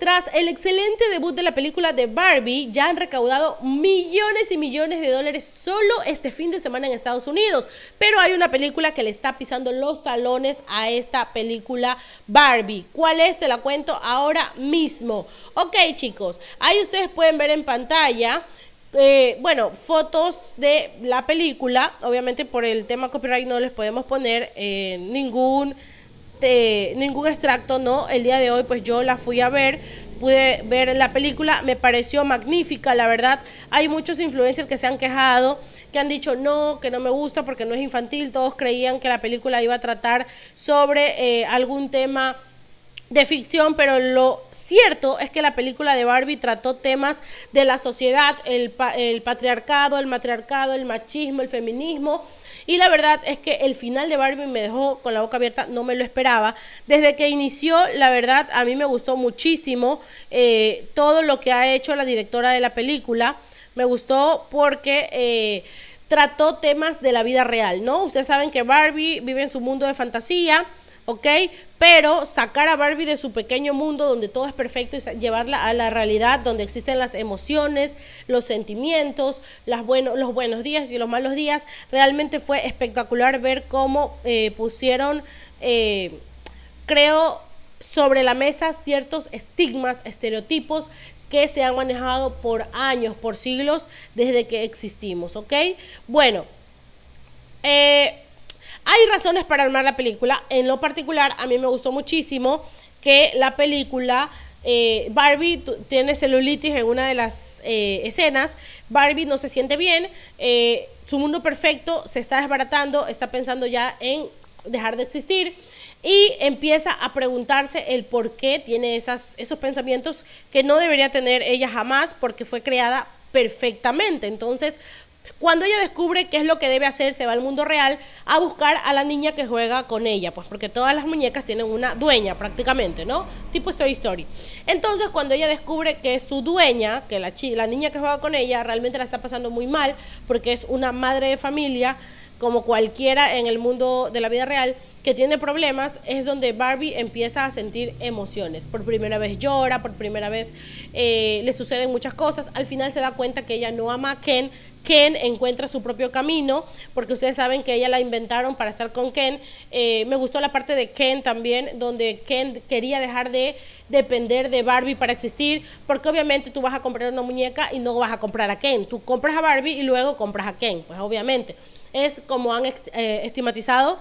Tras el excelente debut de la película de Barbie, ya han recaudado millones y millones de dólares solo este fin de semana en Estados Unidos. Pero hay una película que le está pisando los talones a esta película Barbie. ¿Cuál es? Te la cuento ahora mismo. Ok chicos, ahí ustedes pueden ver en pantalla eh, bueno, fotos de la película. Obviamente por el tema copyright no les podemos poner en eh, ningún este, ningún extracto, ¿no? El día de hoy pues yo la fui a ver, pude ver la película, me pareció magnífica, la verdad. Hay muchos influencers que se han quejado, que han dicho no, que no me gusta porque no es infantil, todos creían que la película iba a tratar sobre eh, algún tema de ficción, pero lo cierto es que la película de Barbie trató temas de la sociedad, el, el patriarcado, el matriarcado, el machismo, el feminismo, y la verdad es que el final de Barbie me dejó con la boca abierta, no me lo esperaba. Desde que inició, la verdad, a mí me gustó muchísimo eh, todo lo que ha hecho la directora de la película. Me gustó porque... Eh, trató temas de la vida real, ¿no? Ustedes saben que Barbie vive en su mundo de fantasía, ¿ok? Pero sacar a Barbie de su pequeño mundo donde todo es perfecto y llevarla a la realidad donde existen las emociones, los sentimientos, los buenos días y los malos días, realmente fue espectacular ver cómo eh, pusieron, eh, creo, sobre la mesa ciertos estigmas, estereotipos que se han manejado por años, por siglos, desde que existimos, ¿ok? Bueno, eh, hay razones para armar la película. En lo particular, a mí me gustó muchísimo que la película eh, Barbie tiene celulitis en una de las eh, escenas, Barbie no se siente bien, eh, su mundo perfecto se está desbaratando, está pensando ya en dejar de existir y empieza a preguntarse el por qué tiene esos pensamientos que no debería tener ella jamás porque fue creada perfectamente. Entonces, cuando ella descubre qué es lo que debe hacer, se va al mundo real a buscar a la niña que juega con ella, pues porque todas las muñecas tienen una dueña prácticamente, ¿no? Tipo Story Story. Entonces, cuando ella descubre que su dueña, que la, niña que juega con ella, realmente la está pasando muy mal, porque es una madre de familia, como cualquiera en el mundo de la vida real, que tiene problemas, es donde Barbie empieza a sentir emociones. Por primera vez llora, por primera vez eh, le suceden muchas cosas. Al final se da cuenta que ella no ama a Ken, Ken encuentra su propio camino, porque ustedes saben que ella la inventaron para estar con Ken. Eh, me gustó la parte de Ken también, donde Ken quería dejar de depender de Barbie para existir, porque obviamente tú vas a comprar una muñeca y no vas a comprar a Ken. Tú compras a Barbie y luego compras a Ken, pues obviamente. Es como han eh, estigmatizado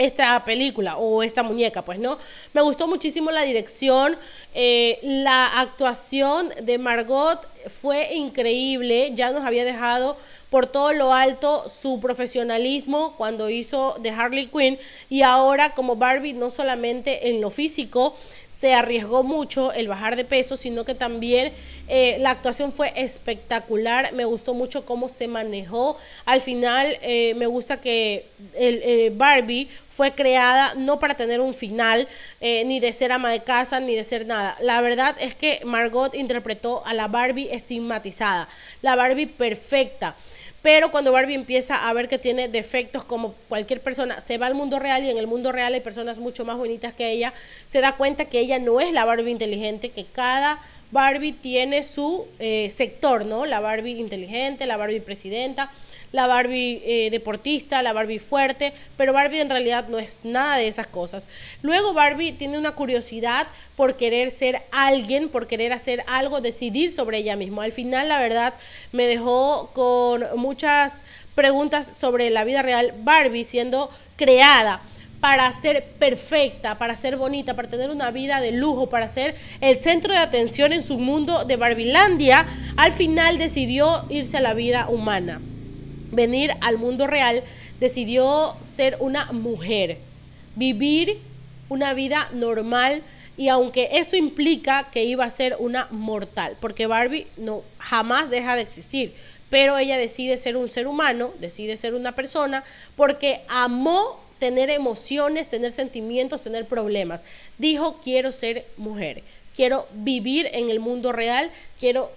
esta película o esta muñeca, pues no. Me gustó muchísimo la dirección, eh, la actuación de Margot fue increíble, ya nos había dejado por todo lo alto su profesionalismo cuando hizo The Harley Quinn y ahora como Barbie no solamente en lo físico, se arriesgó mucho el bajar de peso, sino que también eh, la actuación fue espectacular. Me gustó mucho cómo se manejó. Al final eh, me gusta que el Barbie fue creada no para tener un final, eh, ni de ser ama de casa, ni de ser nada. La verdad es que Margot interpretó a la Barbie estigmatizada, la Barbie perfecta. Pero cuando Barbie empieza a ver que tiene defectos como cualquier persona, se va al mundo real y en el mundo real hay personas mucho más bonitas que ella, se da cuenta que ella no es la Barbie inteligente, que cada Barbie tiene su eh, sector, ¿no? La Barbie inteligente, la Barbie presidenta, la Barbie eh, deportista, la Barbie fuerte, pero Barbie en realidad no es nada de esas cosas. Luego Barbie tiene una curiosidad por querer ser alguien, por querer hacer algo, decidir sobre ella misma. Al final, la verdad, me dejó con muchas preguntas sobre la vida real Barbie siendo creada para ser perfecta, para ser bonita, para tener una vida de lujo, para ser el centro de atención en su mundo de Barbilandia, al final decidió irse a la vida humana venir al mundo real, decidió ser una mujer, vivir una vida normal y aunque eso implica que iba a ser una mortal, porque Barbie no jamás deja de existir, pero ella decide ser un ser humano, decide ser una persona porque amó tener emociones, tener sentimientos, tener problemas. Dijo, quiero ser mujer, quiero vivir en el mundo real, quiero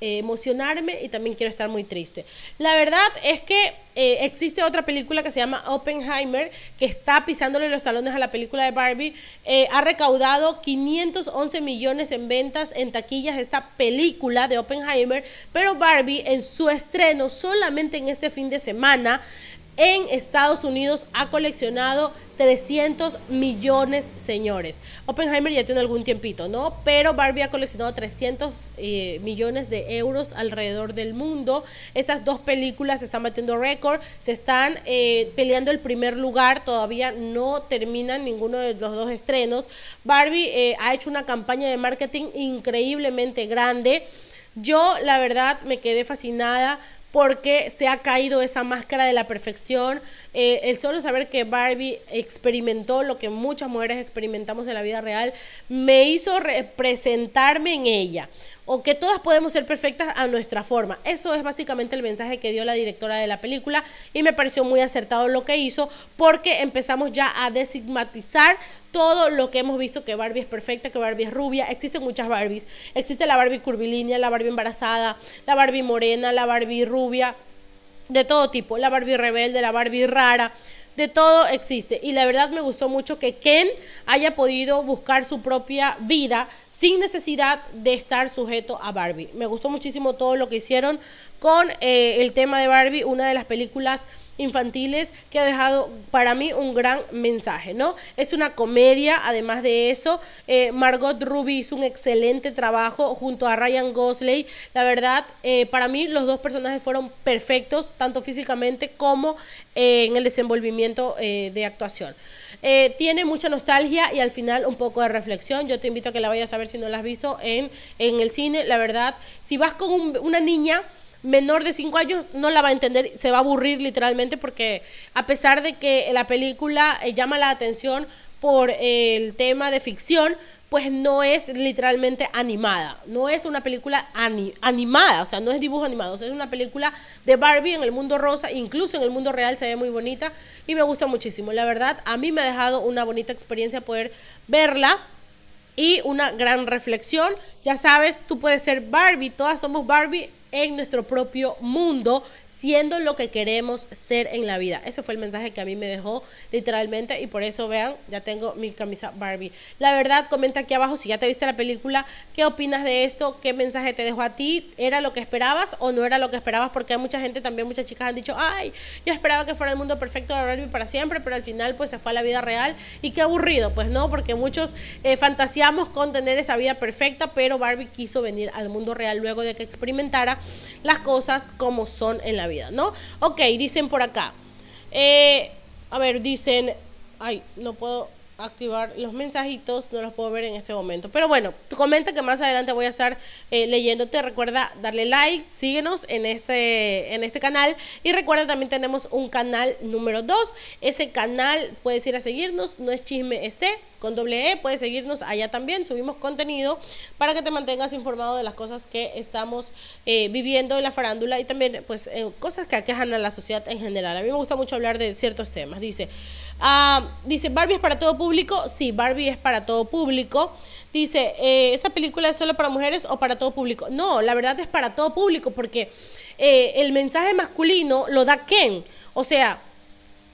eh, emocionarme y también quiero estar muy triste. La verdad es que eh, existe otra película que se llama Oppenheimer, que está pisándole los talones a la película de Barbie. Eh, ha recaudado 511 millones en ventas en taquillas esta película de Oppenheimer, pero Barbie en su estreno solamente en este fin de semana en Estados Unidos ha coleccionado 300 millones, señores. Oppenheimer ya tiene algún tiempito, ¿no? Pero Barbie ha coleccionado 300 eh, millones de euros alrededor del mundo. Estas dos películas están batiendo récord, se están eh, peleando el primer lugar, todavía no terminan ninguno de los dos estrenos. Barbie eh, ha hecho una campaña de marketing increíblemente grande. Yo, la verdad, me quedé fascinada porque se ha caído esa máscara de la perfección. Eh, el solo saber que Barbie experimentó lo que muchas mujeres experimentamos en la vida real me hizo representarme en ella o que todas podemos ser perfectas a nuestra forma. Eso es básicamente el mensaje que dio la directora de la película y me pareció muy acertado lo que hizo porque empezamos ya a desigmatizar todo lo que hemos visto que Barbie es perfecta, que Barbie es rubia, existen muchas Barbies, existe la Barbie curvilínea, la Barbie embarazada, la Barbie morena, la Barbie rubia, de todo tipo, la Barbie rebelde, la Barbie rara de todo existe. Y la verdad me gustó mucho que Ken haya podido buscar su propia vida sin necesidad de estar sujeto a Barbie. Me gustó muchísimo todo lo que hicieron con eh, el tema de Barbie, una de las películas infantiles que ha dejado para mí un gran mensaje, ¿no? Es una comedia, además de eso, eh, Margot Ruby hizo un excelente trabajo junto a Ryan Gosling, la verdad, eh, para mí los dos personajes fueron perfectos, tanto físicamente como eh, en el desenvolvimiento de actuación. tiene mucha nostalgia y al final un poco de reflexión, yo te invito a que la vayas a ver si no la has visto en, en el cine, la verdad, si vas con una niña, menor de 5 años no la va a entender, se va a aburrir literalmente porque a pesar de que la película eh, llama la atención por el tema de ficción, pues no es literalmente animada, no es una película animada, o sea, no es dibujo animado, es una película de Barbie en el mundo rosa, incluso en el mundo real se ve muy bonita y me gusta muchísimo. La verdad, a mí me ha dejado una bonita experiencia poder verla y una gran reflexión. Ya sabes, tú puedes ser Barbie, todas somos Barbie en nuestro propio mundo siendo lo que queremos ser en la vida. Ese fue el mensaje que a mí me dejó literalmente y por eso vean, ya tengo mi camisa Barbie. La verdad, comenta aquí abajo si ya te viste la película, qué opinas de esto, qué mensaje te dejó a ti, era lo que esperabas o no era lo que esperabas, porque hay mucha gente también, muchas chicas han dicho, ay, yo esperaba que fuera el mundo perfecto de Barbie para siempre, pero al final pues se fue a la vida real y qué aburrido, pues no, porque muchos eh, fantaseamos con tener esa vida perfecta, pero Barbie quiso venir al mundo real luego de que experimentara las cosas como son en la vida, ¿no? Ok, dicen por acá. Eh, a ver, dicen. Ay, no puedo activar los mensajitos, no los puedo ver en este momento. Pero bueno, comenta que más adelante voy a estar eh, leyéndote. Recuerda darle like, síguenos en este, en este canal. Y recuerda también tenemos un canal número 2. Ese canal puedes ir a seguirnos, no es chisme ese con doble E, puedes seguirnos allá también, subimos contenido para que te mantengas informado de las cosas que estamos eh, viviendo en la farándula y también pues eh, cosas que aquejan a la sociedad en general. A mí me gusta mucho hablar de ciertos temas, dice... Ah, dice, Barbie es para todo público. Sí, Barbie es para todo público. Dice, eh, ¿esa película es solo para mujeres o para todo público? No, la verdad es para todo público porque eh, el mensaje masculino lo da Ken. O sea,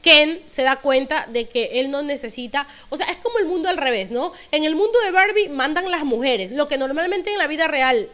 Ken se da cuenta de que él no necesita, o sea, es como el mundo al revés, ¿no? En el mundo de Barbie mandan las mujeres, lo que normalmente en la vida real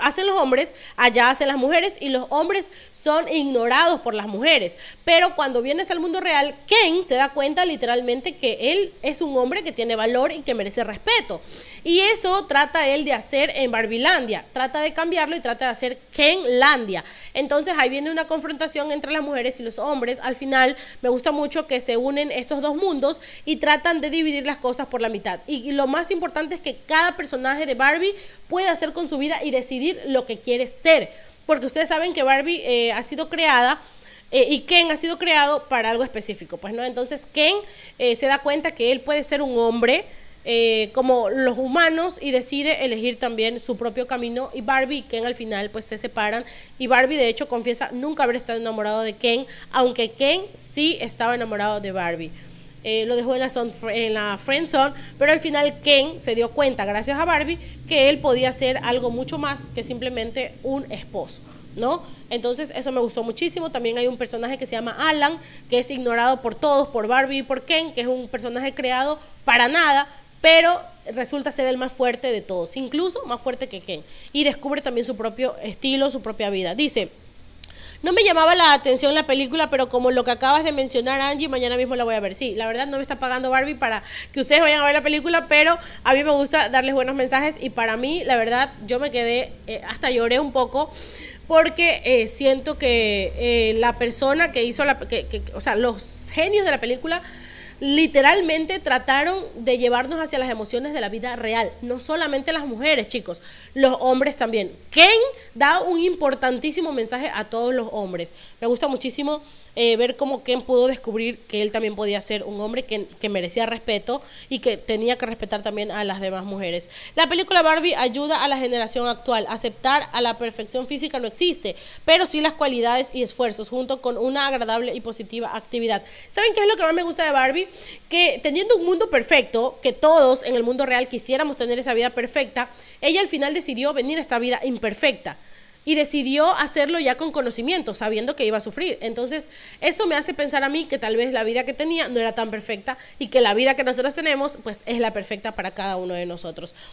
hacen los hombres, allá hacen las mujeres y los hombres son ignorados por las mujeres. Pero cuando vienes al mundo real, Ken se da cuenta literalmente que él es un hombre que tiene valor y que merece respeto. Y eso trata él de hacer en Barbilandia, trata de cambiarlo y trata de hacer Kenlandia. Entonces ahí viene una confrontación entre las mujeres y los hombres. Al final me gusta mucho que se unen estos dos mundos y tratan de dividir las cosas por la mitad. Y, lo más importante es que cada personaje de Barbie pueda hacer con su vida y decir decidir lo que quiere ser. Porque ustedes saben que Barbie eh, ha sido creada eh, y Ken ha sido creado para algo específico. Pues no, entonces Ken eh, se da cuenta que él puede ser un hombre como los humanos y decide elegir también su propio camino y Barbie y Ken al final pues se separan y Barbie de hecho confiesa nunca haber estado enamorado de Ken, aunque Ken sí estaba enamorado de Barbie. Eh, lo dejó en la, en la friend pero al final Ken se dio cuenta, gracias a Barbie, que él podía ser algo mucho más que simplemente un esposo. ¿No? Entonces eso me gustó muchísimo. También hay un personaje que se llama Alan, que es ignorado por todos, por Barbie y por Ken, que es un personaje creado para nada, pero resulta ser el más fuerte de todos, incluso más fuerte que Ken. Y descubre también su propio estilo, su propia vida. Dice, no me llamaba la atención la película, pero como lo que acabas de mencionar, Angie, mañana mismo la voy a ver. Sí, la verdad no me está pagando Barbie para que ustedes vayan a ver la película, pero a mí me gusta darles buenos mensajes y para mí, la verdad, yo me quedé, eh, hasta lloré un poco porque eh, siento que eh, la persona que hizo la, que, o sea, los genios de la película literalmente trataron de llevarnos hacia las emociones de la vida real. No solamente las mujeres, chicos, los hombres también. Ken da un importantísimo mensaje a todos los hombres. Me gusta muchísimo eh, ver cómo Ken pudo descubrir que él también podía ser un hombre que, que, merecía respeto y que tenía que respetar también a las demás mujeres. La película Barbie ayuda a la generación actual. Aceptar a la perfección física no existe, pero sí las cualidades y esfuerzos, junto con una agradable y positiva actividad. ¿Saben qué es lo que más me gusta de Barbie? Que teniendo un mundo perfecto, que todos en el mundo real quisiéramos tener esa vida perfecta, ella al final decidió venir a esta vida imperfecta y decidió hacerlo ya con conocimiento, sabiendo que iba a sufrir. Entonces, eso me hace pensar a mí que tal vez la vida que tenía no era tan perfecta y que la vida que nosotros tenemos, pues es la perfecta para cada uno de nosotros.